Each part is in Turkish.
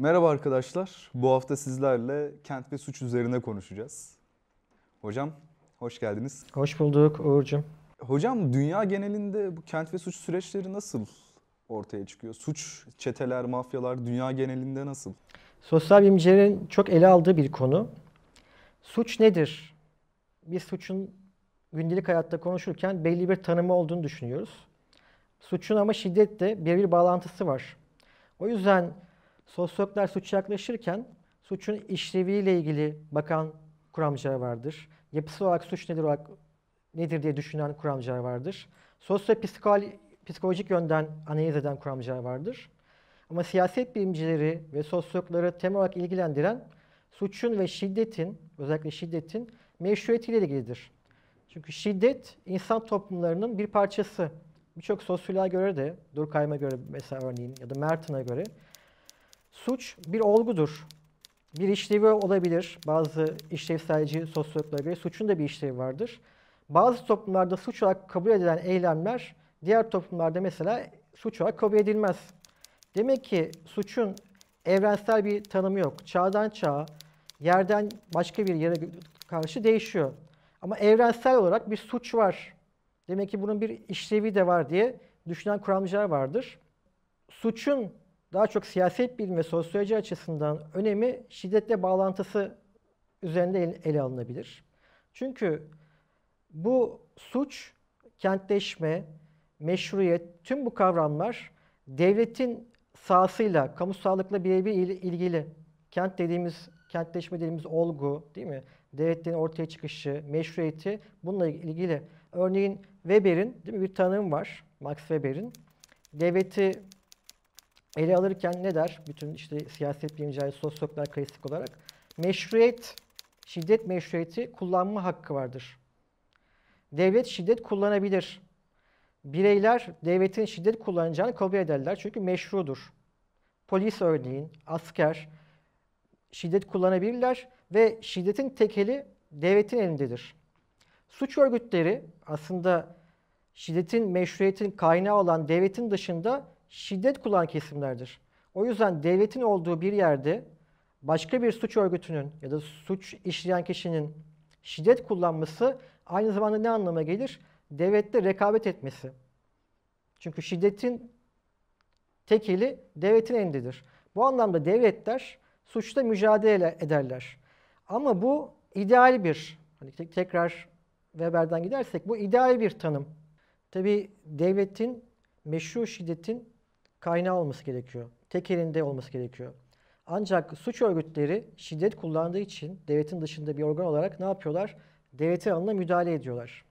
Merhaba arkadaşlar. Bu hafta sizlerle kent ve suç üzerine konuşacağız. Hocam hoş geldiniz. Hoş bulduk Uğur'cum. Hocam dünya genelinde bu kent ve suç süreçleri nasıl ortaya çıkıyor? Suç, çeteler, mafyalar dünya genelinde nasıl? Sosyal bilimcilerin çok ele aldığı bir konu. Suç nedir? Biz suçun gündelik hayatta konuşurken belli bir tanımı olduğunu düşünüyoruz. Suçun ama şiddetle birebir bağlantısı var. O yüzden Sosyologlar suç yaklaşırken suçun işleviyle ilgili bakan kuramcılar vardır. Yapısı olarak suç nedir olarak nedir diye düşünen kuramcılar vardır. Sosyo-psikolojik yönden analiz eden kuramcılar vardır. Ama siyaset bilimcileri ve sosyologları temel olarak ilgilendiren suçun ve şiddetin, özellikle şiddetin meşruiyetiyle ilgilidir. Çünkü şiddet insan toplumlarının bir parçası. Birçok sosyoloğa göre de, Durkheim'e göre mesela örneğin ya da Merton'a göre Suç bir olgudur. Bir işlevi olabilir. Bazı işlevselci sosyologlara göre suçun da bir işlevi vardır. Bazı toplumlarda suç olarak kabul edilen eylemler diğer toplumlarda mesela suç olarak kabul edilmez. Demek ki suçun evrensel bir tanımı yok. Çağdan çağa, yerden başka bir yere karşı değişiyor. Ama evrensel olarak bir suç var. Demek ki bunun bir işlevi de var diye düşünen kuramcılar vardır. Suçun daha çok siyaset bilimi ve sosyoloji açısından önemi şiddetle bağlantısı üzerinde ele, alınabilir. Çünkü bu suç, kentleşme, meşruiyet, tüm bu kavramlar devletin sahasıyla, kamusallıkla birebir ilgili. Kent dediğimiz, kentleşme dediğimiz olgu değil mi? Devletlerin ortaya çıkışı, meşruiyeti bununla ilgili. Örneğin Weber'in değil mi, bir tanım var, Max Weber'in. Devleti ele alırken ne der? Bütün işte siyaset bilimcileri, sosyologlar klasik olarak meşruiyet, şiddet meşruiyeti kullanma hakkı vardır. Devlet şiddet kullanabilir. Bireyler devletin şiddet kullanacağını kabul ederler çünkü meşrudur. Polis örneğin, asker şiddet kullanabilirler ve şiddetin tekeli devletin elindedir. Suç örgütleri aslında şiddetin meşruiyetin kaynağı olan devletin dışında şiddet kullanan kesimlerdir. O yüzden devletin olduğu bir yerde başka bir suç örgütünün ya da suç işleyen kişinin şiddet kullanması aynı zamanda ne anlama gelir? Devlette rekabet etmesi. Çünkü şiddetin tek devletin elindedir. Bu anlamda devletler suçla mücadele ederler. Ama bu ideal bir, hani tekrar Weber'den gidersek bu ideal bir tanım. Tabi devletin meşru şiddetin kaynağı olması gerekiyor. Tek elinde olması gerekiyor. Ancak suç örgütleri şiddet kullandığı için devletin dışında bir organ olarak ne yapıyorlar? Devletin alanına müdahale ediyorlar.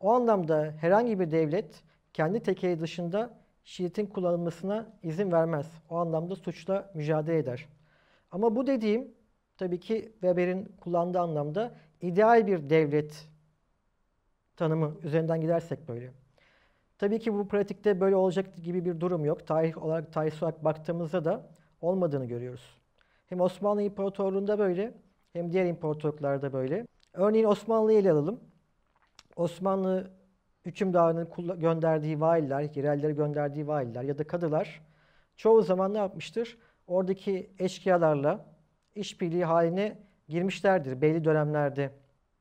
O anlamda herhangi bir devlet kendi tekeli dışında şiddetin kullanılmasına izin vermez. O anlamda suçla mücadele eder. Ama bu dediğim tabii ki Weber'in kullandığı anlamda ideal bir devlet tanımı üzerinden gidersek böyle. Tabii ki bu pratikte böyle olacak gibi bir durum yok. Tarih olarak, tarih olarak baktığımızda da olmadığını görüyoruz. Hem Osmanlı İmparatorluğu'nda böyle hem diğer imparatorluklarda böyle. Örneğin Osmanlı'yı ele alalım. Osmanlı hükümdarının gönderdiği valiler, yerellere gönderdiği valiler ya da kadılar çoğu zaman ne yapmıştır? Oradaki eşkıyalarla işbirliği haline girmişlerdir belli dönemlerde.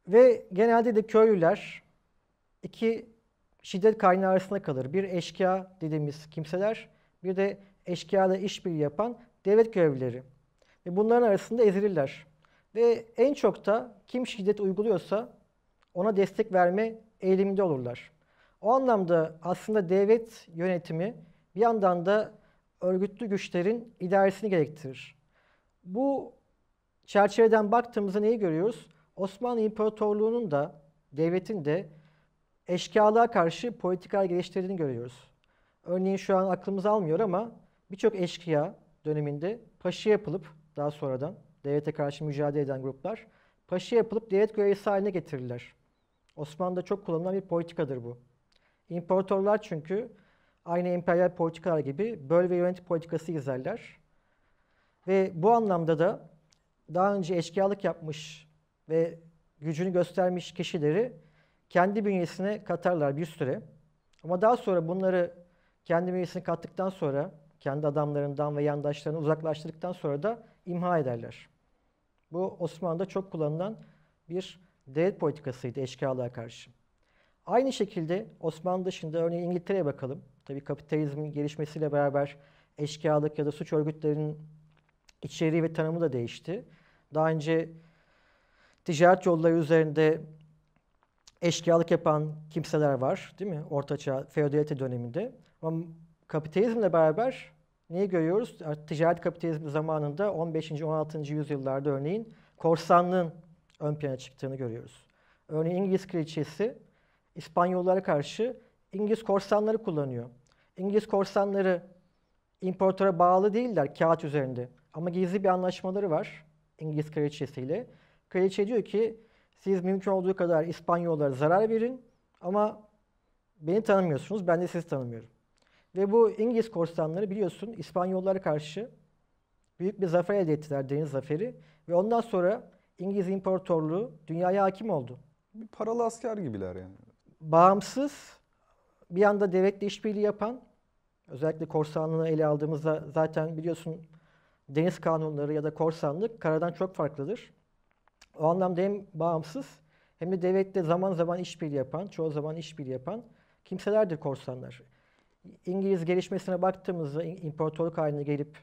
Ve genelde de köylüler iki şiddet kaynağı arasında kalır. Bir eşkıya dediğimiz kimseler, bir de eşkıyayla işbirliği yapan devlet görevlileri. Ve bunların arasında ezilirler. Ve en çok da kim şiddet uyguluyorsa ona destek verme eğiliminde olurlar. O anlamda aslında devlet yönetimi bir yandan da örgütlü güçlerin idaresini gerektirir. Bu çerçeveden baktığımızda neyi görüyoruz? Osmanlı İmparatorluğu'nun da devletin de eşkıyalığa karşı politikalar geliştirdiğini görüyoruz. Örneğin şu an aklımız almıyor ama birçok eşkıya döneminde paşa yapılıp daha sonradan devlete karşı mücadele eden gruplar paşa yapılıp devlet görevlisi haline getirirler. Osmanlı'da çok kullanılan bir politikadır bu. İmparatorlar çünkü aynı emperyal politikalar gibi böl ve yönet politikası izlerler. Ve bu anlamda da daha önce eşkıyalık yapmış ve gücünü göstermiş kişileri kendi bünyesine katarlar bir süre. Ama daha sonra bunları kendi bünyesine kattıktan sonra kendi adamlarından ve yandaşlarını uzaklaştırdıktan sonra da imha ederler. Bu Osmanlı'da çok kullanılan bir devlet politikasıydı eşkıyalığa karşı. Aynı şekilde Osmanlı dışında örneğin İngiltere'ye bakalım. Tabii kapitalizmin gelişmesiyle beraber eşkıyalık ya da suç örgütlerinin içeriği ve tanımı da değişti. Daha önce ticaret yolları üzerinde eşkıyalık yapan kimseler var değil mi? Ortaçağ, feodalite döneminde. Ama kapitalizmle beraber neyi görüyoruz? Ticaret kapitalizm zamanında 15. 16. yüzyıllarda örneğin korsanlığın ön plana çıktığını görüyoruz. Örneğin İngiliz kraliçesi İspanyollara karşı İngiliz korsanları kullanıyor. İngiliz korsanları imparatora bağlı değiller kağıt üzerinde. Ama gizli bir anlaşmaları var İngiliz kraliçesiyle. Kraliçe diyor ki siz mümkün olduğu kadar İspanyollara zarar verin ama beni tanımıyorsunuz, ben de sizi tanımıyorum. Ve bu İngiliz korsanları biliyorsun İspanyollara karşı büyük bir zafer elde ettiler, deniz zaferi. Ve ondan sonra İngiliz İmparatorluğu dünyaya hakim oldu. Bir paralı asker gibiler yani. Bağımsız, bir anda devletle işbirliği yapan, özellikle korsanlığı ele aldığımızda zaten biliyorsun deniz kanunları ya da korsanlık karadan çok farklıdır. O anlamda hem bağımsız hem de devlette zaman zaman işbirliği yapan, çoğu zaman işbirliği yapan kimselerdir korsanlar. İngiliz gelişmesine baktığımızda, imparatorluk haline gelip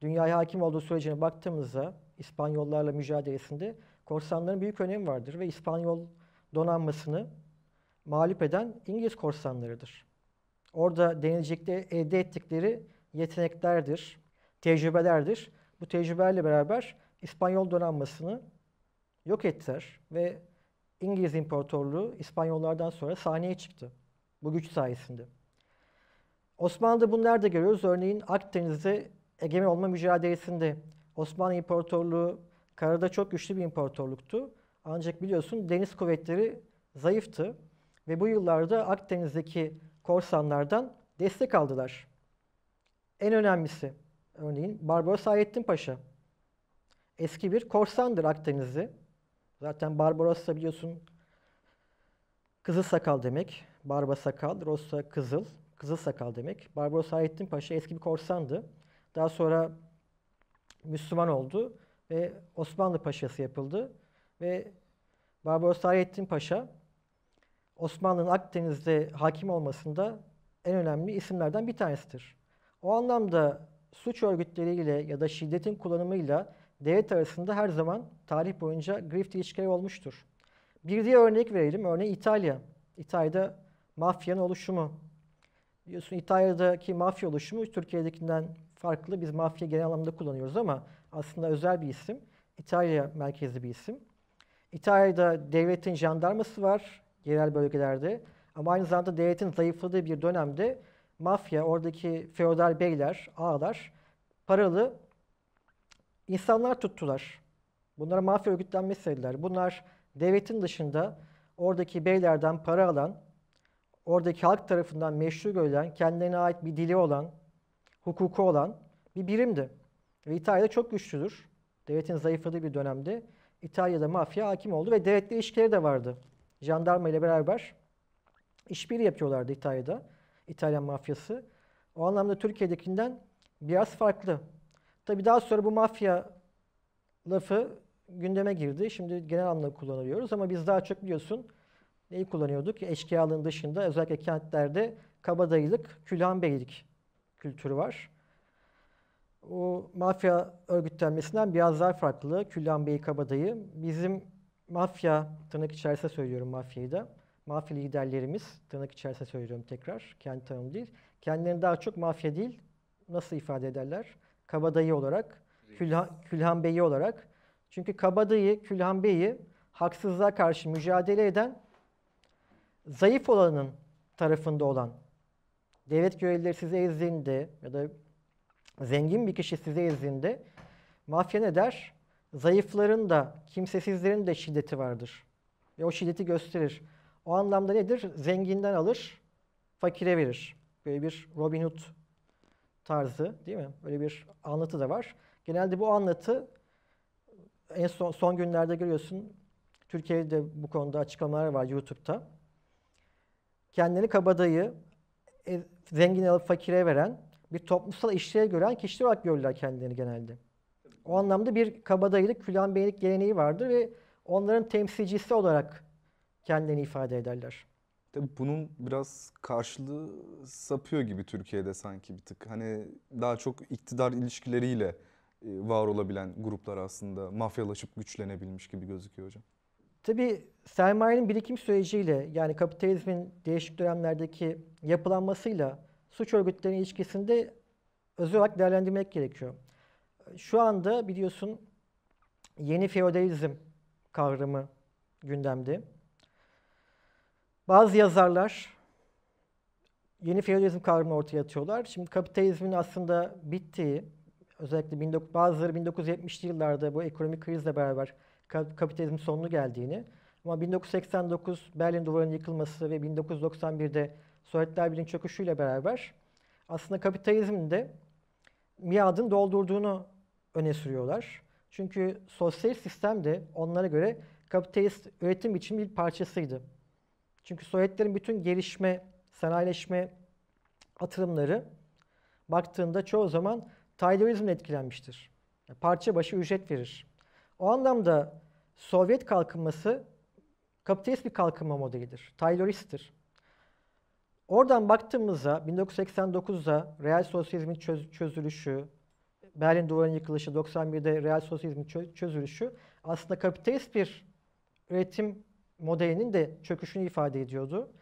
dünyaya hakim olduğu sürecine baktığımızda İspanyollarla mücadelesinde korsanların büyük önemi vardır ve İspanyol donanmasını mağlup eden İngiliz korsanlarıdır. Orada denizcilikte elde ettikleri yeteneklerdir, tecrübelerdir. Bu tecrübelerle beraber İspanyol donanmasını yok ettiler ve İngiliz İmparatorluğu İspanyollardan sonra sahneye çıktı. Bu güç sayesinde. Osmanlı'da bunu da görüyoruz? Örneğin Akdeniz'de egemen olma mücadelesinde Osmanlı İmparatorluğu karada çok güçlü bir imparatorluktu. Ancak biliyorsun deniz kuvvetleri zayıftı ve bu yıllarda Akdeniz'deki korsanlardan destek aldılar. En önemlisi örneğin Barbaros Hayrettin Paşa. Eski bir korsandır Akdeniz'de Zaten Barbarossa biliyorsun kızı sakal demek. Barba sakal, Rossa kızıl, kızı sakal demek. Barbaros Hayrettin Paşa eski bir korsandı. Daha sonra Müslüman oldu ve Osmanlı Paşası yapıldı. Ve Barbaros Hayrettin Paşa Osmanlı'nın Akdeniz'de hakim olmasında en önemli isimlerden bir tanesidir. O anlamda suç örgütleriyle ya da şiddetin kullanımıyla devlet arasında her zaman tarih boyunca grift ilişkileri olmuştur. Bir diğer örnek verelim. Örneğin İtalya. İtalya'da mafyanın oluşumu. Biliyorsun İtalya'daki mafya oluşumu Türkiye'dekinden farklı. Biz mafya genel anlamda kullanıyoruz ama aslında özel bir isim. İtalya merkezli bir isim. İtalya'da devletin jandarması var yerel bölgelerde. Ama aynı zamanda devletin zayıfladığı bir dönemde mafya, oradaki feodal beyler, ağalar paralı insanlar tuttular. Bunlara mafya örgütlenmesi söylediler. Bunlar devletin dışında oradaki beylerden para alan, oradaki halk tarafından meşru görülen, kendilerine ait bir dili olan, hukuku olan bir birimdi. Ve İtalya'da çok güçlüdür. Devletin zayıfladığı bir dönemde İtalya'da mafya hakim oldu ve devletle ilişkileri de vardı. Jandarma ile beraber işbirliği yapıyorlardı İtalya'da. İtalyan mafyası. O anlamda Türkiye'dekinden biraz farklı. Tabi daha sonra bu mafya lafı gündeme girdi. Şimdi genel anlamda kullanıyoruz ama biz daha çok biliyorsun neyi kullanıyorduk? Eşkıyalığın dışında özellikle kentlerde kabadayılık, külhanbeylik kültürü var. O mafya örgütlenmesinden biraz daha farklı külhanbeyi, kabadayı. Bizim mafya, tırnak içerisinde söylüyorum mafyayı da. Mafya liderlerimiz, tırnak içerisinde söylüyorum tekrar, kendi tanım değil. Kendilerini daha çok mafya değil, nasıl ifade ederler? Kabadayı olarak, Külhan, Külhan Bey'i olarak. Çünkü Kabadayı, Külhan Bey'i haksızlığa karşı mücadele eden, zayıf olanın tarafında olan, devlet görevlileri size ezdiğinde ya da zengin bir kişi size ezdiğinde mafya ne der? Zayıfların da, kimsesizlerin de şiddeti vardır. Ve o şiddeti gösterir. O anlamda nedir? Zenginden alır, fakire verir. Böyle bir Robin Hood tarzı değil mi? Böyle bir anlatı da var. Genelde bu anlatı en son, son günlerde görüyorsun Türkiye'de bu konuda açıklamalar var YouTube'da. Kendini kabadayı, e, zengin alıp fakire veren, bir toplumsal işlev gören kişiler olarak görürler kendilerini genelde. O anlamda bir kabadayılık, külhanbeylik geleneği vardır ve onların temsilcisi olarak kendilerini ifade ederler. Tabii bunun biraz karşılığı sapıyor gibi Türkiye'de sanki bir tık. Hani daha çok iktidar ilişkileriyle e, var olabilen gruplar aslında mafyalaşıp güçlenebilmiş gibi gözüküyor hocam. Tabii sermayenin birikim süreciyle yani kapitalizmin değişik dönemlerdeki yapılanmasıyla suç örgütlerinin ilişkisinde özel olarak değerlendirmek gerekiyor. Şu anda biliyorsun yeni feodalizm kavramı gündemde. Bazı yazarlar yeni feodalizm kavramını ortaya atıyorlar. Şimdi kapitalizmin aslında bittiği, özellikle bazıları 1970'li yıllarda bu ekonomik krizle beraber kapitalizmin sonunu geldiğini ama 1989 Berlin Duvarı'nın yıkılması ve 1991'de Sovyetler Birliği'nin çöküşüyle beraber aslında kapitalizmin de miadını doldurduğunu öne sürüyorlar. Çünkü sosyal sistem de onlara göre kapitalist üretim için bir parçasıydı. Çünkü Sovyetlerin bütün gelişme, sanayileşme atılımları baktığında çoğu zaman taylorizmle etkilenmiştir. Yani parça başı ücret verir. O anlamda Sovyet kalkınması kapitalist bir kalkınma modelidir. Tayloristtir. Oradan baktığımızda 1989'da real sosyalizmin çöz çözülüşü, Berlin duvarının yıkılışı, 91'de real sosyalizmin çöz çözülüşü aslında kapitalist bir üretim modelinin de çöküşünü ifade ediyordu.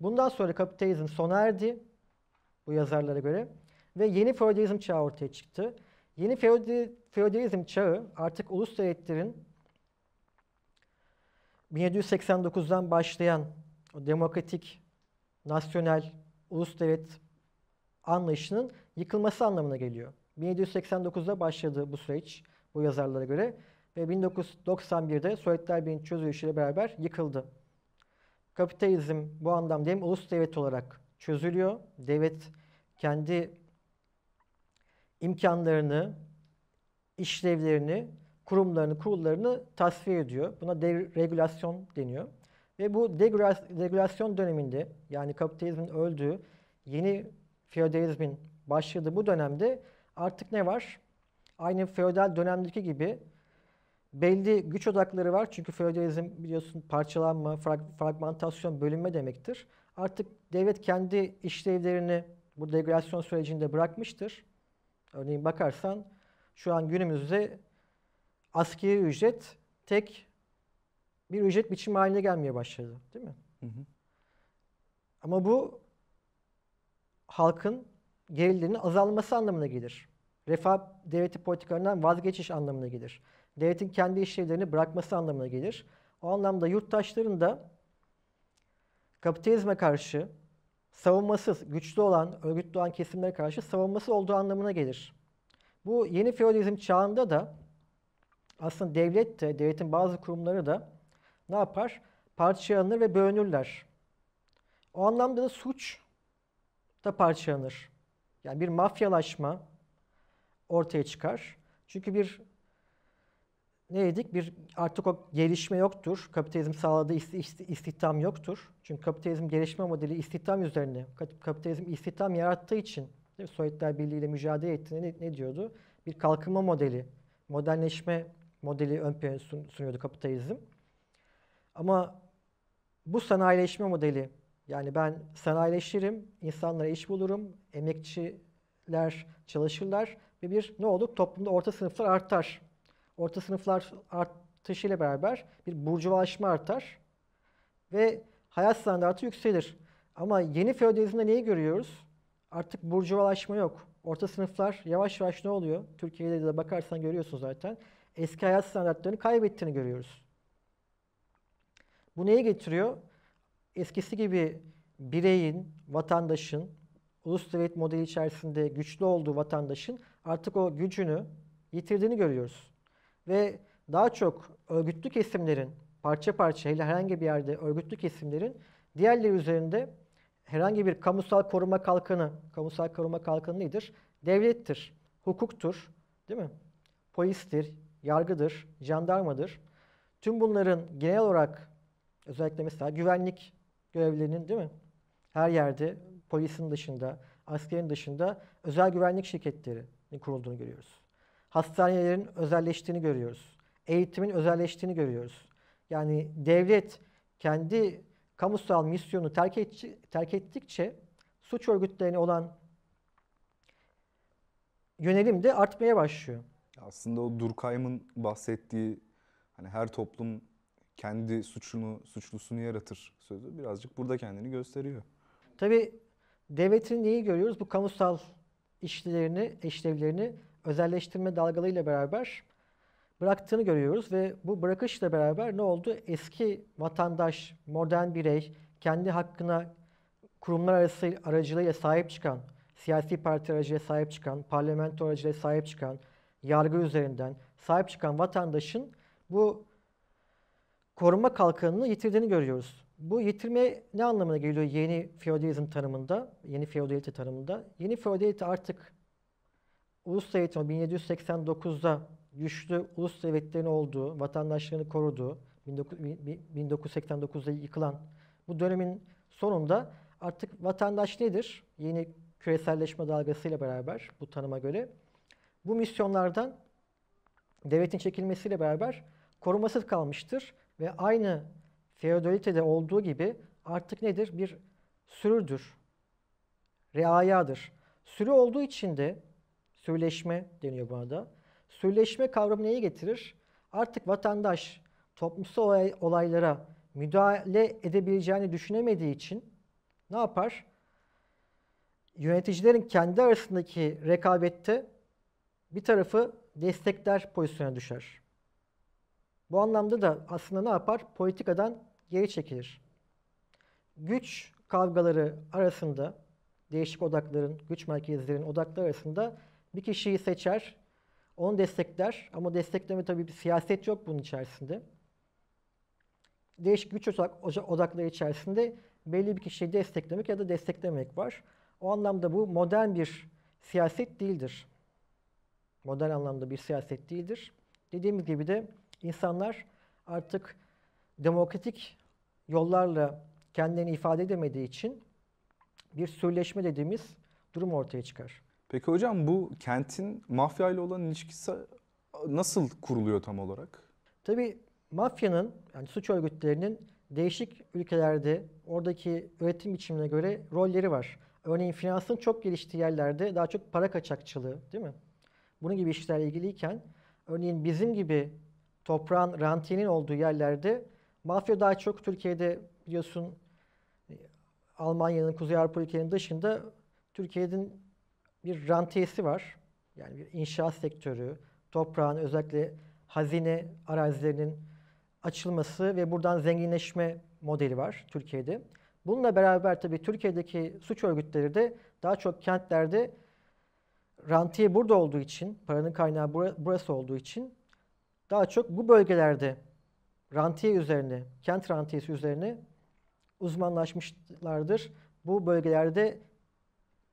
Bundan sonra kapitalizm sona erdi bu yazarlara göre ve yeni feodalizm çağı ortaya çıktı. Yeni feodalizm çağı artık ulus devletlerin 1789'dan başlayan o demokratik, nasyonel, ulus devlet anlayışının yıkılması anlamına geliyor. 1789'da başladı bu süreç bu yazarlara göre ve 1991'de Sovyetler Birliği'nin çözülüşüyle beraber yıkıldı. Kapitalizm bu anlamda hem ulus devlet olarak çözülüyor, devlet kendi imkanlarını, işlevlerini, kurumlarını, kurullarını tasfiye ediyor. Buna deregülasyon deniyor. Ve bu deregülasyon döneminde yani kapitalizmin öldüğü, yeni feodalizmin başladığı bu dönemde artık ne var? Aynı feodal dönemdeki gibi belli güç odakları var. Çünkü feodalizm biliyorsun parçalanma, frag, fragmentasyon, bölünme demektir. Artık devlet kendi işlevlerini bu degradasyon sürecinde bırakmıştır. Örneğin bakarsan şu an günümüzde askeri ücret tek bir ücret biçimi haline gelmeye başladı. Değil mi? Hı hı. Ama bu halkın gelirlerinin azalması anlamına gelir. Refah devleti politikalarından vazgeçiş anlamına gelir devletin kendi işlevlerini bırakması anlamına gelir. O anlamda yurttaşların da kapitalizme karşı savunmasız, güçlü olan, örgütlü olan kesimlere karşı savunması olduğu anlamına gelir. Bu yeni feodalizm çağında da aslında devlet de, devletin bazı kurumları da ne yapar? Parçalanır ve bölünürler. O anlamda da suç da parçalanır. Yani bir mafyalaşma ortaya çıkar. Çünkü bir ne dedik? Bir artık o gelişme yoktur. Kapitalizm sağladığı istihdam yoktur. Çünkü kapitalizm gelişme modeli istihdam üzerine. Kapitalizm istihdam yarattığı için değil Sovyetler Birliği ile mücadele ettiğinde ne, ne diyordu? Bir kalkınma modeli, modernleşme modeli ön plana sun, sunuyordu kapitalizm. Ama bu sanayileşme modeli yani ben sanayileşirim, insanlara iş bulurum, emekçiler çalışırlar ve bir ne olur? Toplumda orta sınıflar artar orta sınıflar artışıyla beraber bir burcuvalaşma artar ve hayat standartı yükselir. Ama yeni feodalizmde neyi görüyoruz? Artık burcuvalaşma yok. Orta sınıflar yavaş yavaş ne oluyor? Türkiye'de de bakarsan görüyorsun zaten. Eski hayat standartlarını kaybettiğini görüyoruz. Bu neyi getiriyor? Eskisi gibi bireyin, vatandaşın, ulus devlet modeli içerisinde güçlü olduğu vatandaşın artık o gücünü yitirdiğini görüyoruz. Ve daha çok örgütlü kesimlerin parça parça hele herhangi bir yerde örgütlü kesimlerin diğerleri üzerinde herhangi bir kamusal koruma kalkanı, kamusal koruma kalkanı nedir? Devlettir, hukuktur, değil mi? Polistir, yargıdır, jandarmadır. Tüm bunların genel olarak özellikle mesela güvenlik görevlerinin değil mi? Her yerde polisin dışında, askerin dışında özel güvenlik şirketleri kurulduğunu görüyoruz hastanelerin özelleştiğini görüyoruz. Eğitimin özelleştiğini görüyoruz. Yani devlet kendi kamusal misyonu terk, etçi, terk ettikçe suç örgütlerine olan yönelim de artmaya başlıyor. Aslında o Durkheim'ın bahsettiği hani her toplum kendi suçunu, suçlusunu yaratır sözü birazcık burada kendini gösteriyor. Tabii devletin neyi görüyoruz? Bu kamusal işlerini, işlevlerini özelleştirme dalgalarıyla beraber bıraktığını görüyoruz ve bu bırakışla beraber ne oldu? Eski vatandaş, modern birey kendi hakkına kurumlar arası aracılığıyla sahip çıkan, siyasi parti aracılığıyla sahip çıkan, parlamento aracılığıyla sahip çıkan, yargı üzerinden sahip çıkan vatandaşın bu koruma kalkanını yitirdiğini görüyoruz. Bu yitirme ne anlamına geliyor yeni feodalizm tanımında, yeni feodalite tanımında? Yeni feodalite artık ulus devletinin 1789'da güçlü ulus devletlerin olduğu, vatandaşlarını koruduğu, 1989'da yıkılan bu dönemin sonunda artık vatandaş nedir? Yeni küreselleşme dalgasıyla beraber bu tanıma göre bu misyonlardan devletin çekilmesiyle beraber korumasız kalmıştır ve aynı feodalitede olduğu gibi artık nedir? Bir sürüdür, reayadır. Sürü olduğu için de sürleşme deniyor buna da. Sürleşme kavramı neyi getirir? Artık vatandaş toplumsal olay, olaylara müdahale edebileceğini düşünemediği için ne yapar? Yöneticilerin kendi arasındaki rekabette bir tarafı destekler pozisyona düşer. Bu anlamda da aslında ne yapar? Politikadan geri çekilir. Güç kavgaları arasında, değişik odakların, güç merkezlerinin odakları arasında bir kişiyi seçer, onu destekler ama destekleme tabii bir siyaset yok bunun içerisinde. Değişik güç odakları içerisinde belli bir kişiyi desteklemek ya da desteklemek var. O anlamda bu modern bir siyaset değildir. Modern anlamda bir siyaset değildir. Dediğimiz gibi de insanlar artık demokratik yollarla kendilerini ifade edemediği için bir sürleşme dediğimiz durum ortaya çıkar. Peki hocam bu kentin mafya ile olan ilişkisi nasıl kuruluyor tam olarak? Tabii mafyanın yani suç örgütlerinin değişik ülkelerde oradaki üretim biçimine göre rolleri var. Örneğin finansın çok geliştiği yerlerde daha çok para kaçakçılığı değil mi? Bunun gibi işlerle ilgiliyken örneğin bizim gibi toprağın rantinin olduğu yerlerde mafya daha çok Türkiye'de biliyorsun Almanya'nın, Kuzey Avrupa ülkelerinin dışında Türkiye'nin bir rantiyesi var. Yani bir inşaat sektörü, toprağın özellikle hazine arazilerinin açılması ve buradan zenginleşme modeli var Türkiye'de. Bununla beraber tabii Türkiye'deki suç örgütleri de daha çok kentlerde rantiye burada olduğu için, paranın kaynağı burası olduğu için daha çok bu bölgelerde rantiye üzerine, kent rantiyesi üzerine uzmanlaşmışlardır. Bu bölgelerde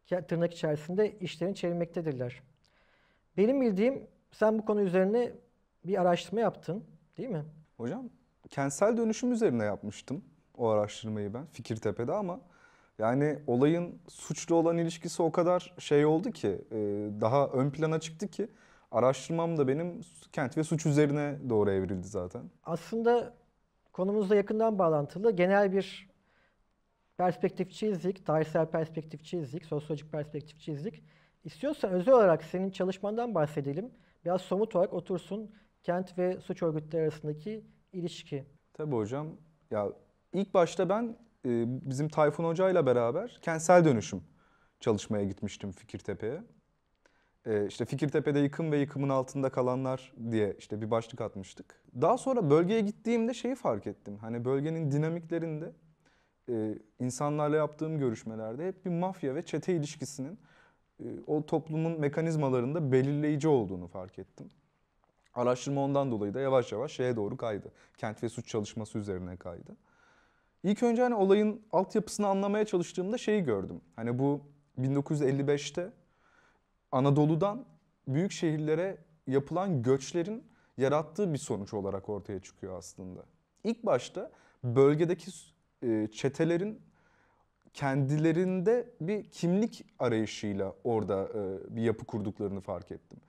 tırnak içerisinde işlerini çevirmektedirler. Benim bildiğim sen bu konu üzerine bir araştırma yaptın değil mi? Hocam kentsel dönüşüm üzerine yapmıştım o araştırmayı ben Fikirtepe'de ama yani olayın suçlu olan ilişkisi o kadar şey oldu ki e, daha ön plana çıktı ki araştırmam da benim kent ve suç üzerine doğru evrildi zaten. Aslında konumuzla yakından bağlantılı genel bir perspektifçiyizlik, tarihsel perspektifçiyizlik, sosyolojik perspektifçiyizlik. İstiyorsan özel olarak senin çalışmandan bahsedelim. Biraz somut olarak otursun kent ve suç örgütleri arasındaki ilişki. Tabii hocam. Ya ilk başta ben e, bizim Tayfun Hoca ile beraber kentsel dönüşüm çalışmaya gitmiştim Fikirtepe'ye. Ee, işte Fikirtepe'de yıkım ve yıkımın altında kalanlar diye işte bir başlık atmıştık. Daha sonra bölgeye gittiğimde şeyi fark ettim. Hani bölgenin dinamiklerinde e, insanlarla yaptığım görüşmelerde hep bir mafya ve çete ilişkisinin e, o toplumun mekanizmalarında belirleyici olduğunu fark ettim. Araştırma ondan dolayı da yavaş yavaş şeye doğru kaydı. Kent ve suç çalışması üzerine kaydı. İlk önce hani olayın altyapısını anlamaya çalıştığımda şeyi gördüm. Hani bu 1955'te Anadolu'dan büyük şehirlere yapılan göçlerin yarattığı bir sonuç olarak ortaya çıkıyor aslında. İlk başta bölgedeki e, çetelerin kendilerinde bir kimlik arayışıyla orada e, bir yapı kurduklarını fark ettim.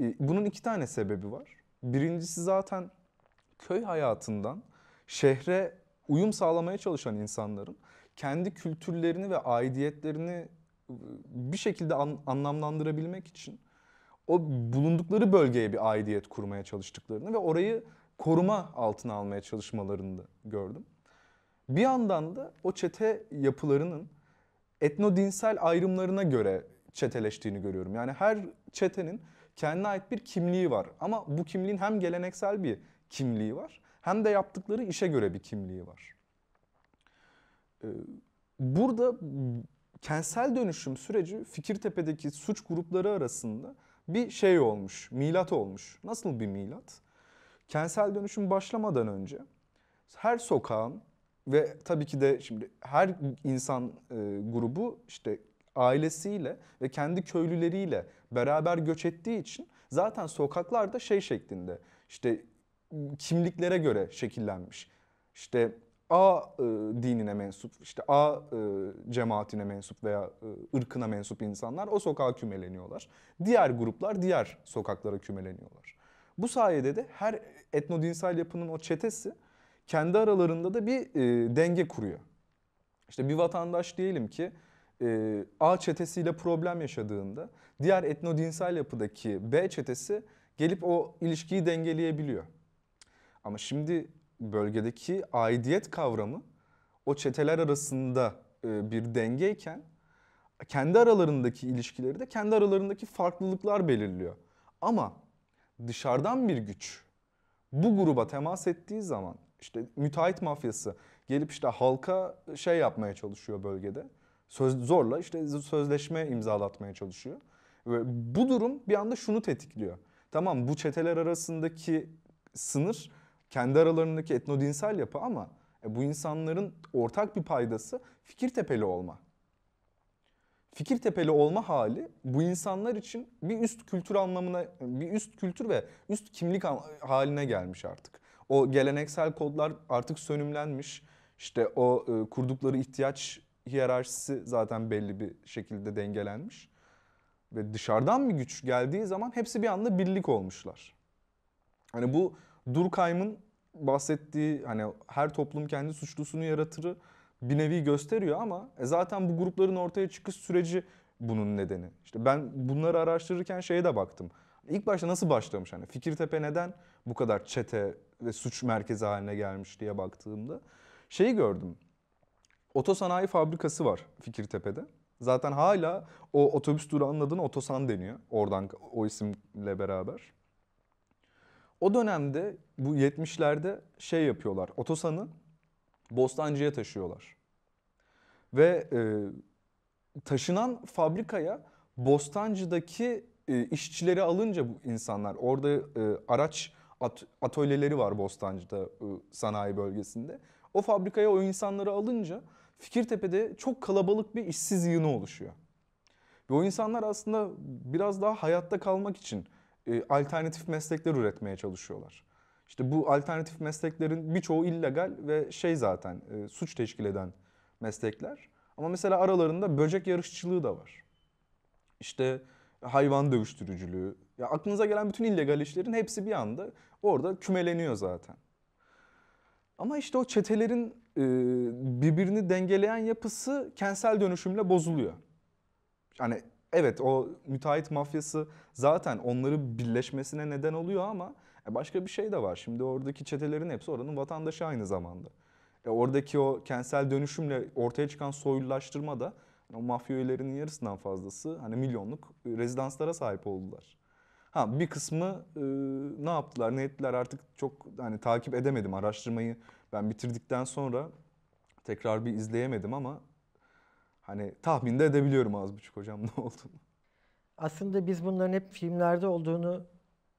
E, bunun iki tane sebebi var. Birincisi zaten köy hayatından şehre uyum sağlamaya çalışan insanların kendi kültürlerini ve aidiyetlerini e, bir şekilde an, anlamlandırabilmek için o bulundukları bölgeye bir aidiyet kurmaya çalıştıklarını ve orayı koruma altına almaya çalışmalarını gördüm. Bir yandan da o çete yapılarının etnodinsel ayrımlarına göre çeteleştiğini görüyorum. Yani her çetenin kendine ait bir kimliği var. Ama bu kimliğin hem geleneksel bir kimliği var hem de yaptıkları işe göre bir kimliği var. Ee, burada kentsel dönüşüm süreci Fikirtepe'deki suç grupları arasında bir şey olmuş, milat olmuş. Nasıl bir milat? Kentsel dönüşüm başlamadan önce her sokağın ve tabii ki de şimdi her insan e, grubu işte ailesiyle ve kendi köylüleriyle beraber göç ettiği için zaten sokaklarda şey şeklinde işte kimliklere göre şekillenmiş. İşte A e, dinine mensup, işte A e, cemaatine mensup veya e, ırkına mensup insanlar o sokağa kümeleniyorlar. Diğer gruplar diğer sokaklara kümeleniyorlar. Bu sayede de her etnodinsel yapının o çetesi kendi aralarında da bir e, denge kuruyor. İşte bir vatandaş diyelim ki e, A çetesiyle problem yaşadığında diğer etnodinsel yapıdaki B çetesi gelip o ilişkiyi dengeleyebiliyor. Ama şimdi bölgedeki aidiyet kavramı o çeteler arasında e, bir dengeyken kendi aralarındaki ilişkileri de kendi aralarındaki farklılıklar belirliyor. Ama dışarıdan bir güç bu gruba temas ettiği zaman işte müteahhit mafyası gelip işte halka şey yapmaya çalışıyor bölgede. Söz, zorla işte sözleşme imzalatmaya çalışıyor. Ve bu durum bir anda şunu tetikliyor. Tamam bu çeteler arasındaki sınır kendi aralarındaki etnodinsel yapı ama e, bu insanların ortak bir paydası fikir tepeli olma. Fikir tepeli olma hali bu insanlar için bir üst kültür anlamına, bir üst kültür ve üst kimlik haline gelmiş artık. O geleneksel kodlar artık sönümlenmiş. İşte o e, kurdukları ihtiyaç hiyerarşisi zaten belli bir şekilde dengelenmiş. Ve dışarıdan bir güç geldiği zaman hepsi bir anda birlik olmuşlar. Hani bu Durkheim'ın bahsettiği hani her toplum kendi suçlusunu yaratırı bir nevi gösteriyor ama e, zaten bu grupların ortaya çıkış süreci bunun nedeni. İşte ben bunları araştırırken şeye de baktım. İlk başta nasıl başlamış hani Fikirtepe neden bu kadar çete ve suç merkezi haline gelmiş diye baktığımda şeyi gördüm. Otosanayi fabrikası var Fikirtepe'de. Zaten hala o otobüs durağının adına Otosan deniyor. Oradan o isimle beraber. O dönemde bu 70'lerde şey yapıyorlar. Otosan'ı Bostancı'ya taşıyorlar. Ve e, taşınan fabrikaya Bostancı'daki e, işçileri alınca bu insanlar orada e, araç at, atölyeleri var Bostancı'da ıı, sanayi bölgesinde. O fabrikaya o insanları alınca Fikirtepe'de çok kalabalık bir işsiz yığını oluşuyor. Ve o insanlar aslında biraz daha hayatta kalmak için e, alternatif meslekler üretmeye çalışıyorlar. İşte bu alternatif mesleklerin birçoğu illegal ve şey zaten e, suç teşkil eden meslekler. Ama mesela aralarında böcek yarışçılığı da var. İşte hayvan dövüştürücülüğü. Ya aklınıza gelen bütün illegal işlerin hepsi bir anda orada kümeleniyor zaten. Ama işte o çetelerin e, birbirini dengeleyen yapısı kentsel dönüşümle bozuluyor. Yani evet o müteahhit mafyası zaten onları birleşmesine neden oluyor ama e, başka bir şey de var. Şimdi oradaki çetelerin hepsi oranın vatandaşı aynı zamanda. E oradaki o kentsel dönüşümle ortaya çıkan soylulaştırma da o mafya üyelerinin yarısından fazlası hani milyonluk rezidanslara sahip oldular. Ha bir kısmı e, ne yaptılar ne ettiler artık çok hani takip edemedim araştırmayı ben bitirdikten sonra tekrar bir izleyemedim ama hani tahminde edebiliyorum az buçuk hocam ne olduğunu. Aslında biz bunların hep filmlerde olduğunu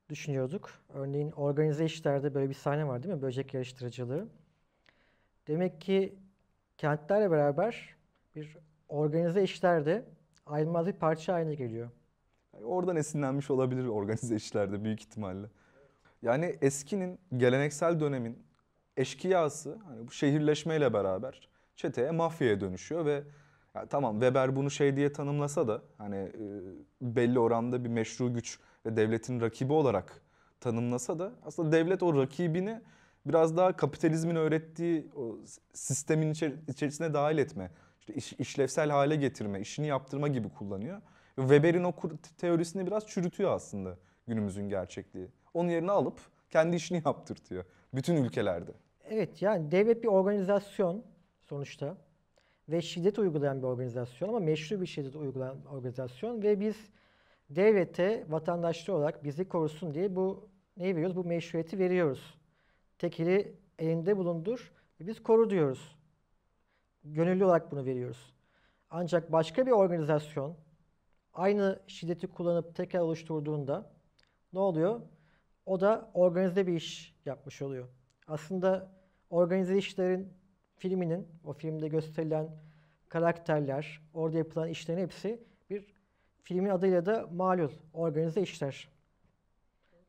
düşünüyorduk. Örneğin organize işlerde böyle bir sahne var değil mi? Böcek yarıştırıcılığı. Demek ki kentlerle beraber bir organize işlerde ayrılmaz bir parça haline geliyor. oradan esinlenmiş olabilir organize işlerde büyük ihtimalle. Yani eskinin geleneksel dönemin eşkıyası hani bu şehirleşmeyle beraber çeteye mafyaya dönüşüyor ve ya tamam Weber bunu şey diye tanımlasa da hani e, belli oranda bir meşru güç ve devletin rakibi olarak tanımlasa da aslında devlet o rakibini biraz daha kapitalizmin öğrettiği o sistemin içerisine dahil etme işte iş, işlevsel hale getirme, işini yaptırma gibi kullanıyor. Weber'in o teorisini biraz çürütüyor aslında günümüzün gerçekliği. Onun yerine alıp kendi işini yaptırtıyor bütün ülkelerde. Evet yani devlet bir organizasyon sonuçta ve şiddet uygulayan bir organizasyon ama meşru bir şiddet uygulayan organizasyon ve biz devlete vatandaşlar olarak bizi korusun diye bu neyi veriyoruz? Bu meşruiyeti veriyoruz. Tekili elinde bulundur, biz koru diyoruz gönüllü olarak bunu veriyoruz. Ancak başka bir organizasyon aynı şiddeti kullanıp tekrar oluşturduğunda ne oluyor? O da organize bir iş yapmış oluyor. Aslında organize işlerin filminin, o filmde gösterilen karakterler, orada yapılan işlerin hepsi bir filmin adıyla da malul, organize işler.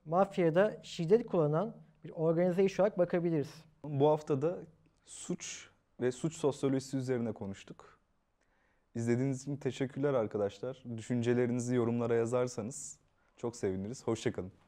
Mafyada şiddet kullanan bir organize iş olarak bakabiliriz. Bu haftada suç ve suç sosyolojisi üzerine konuştuk. İzlediğiniz için teşekkürler arkadaşlar. Düşüncelerinizi yorumlara yazarsanız çok seviniriz. Hoşçakalın.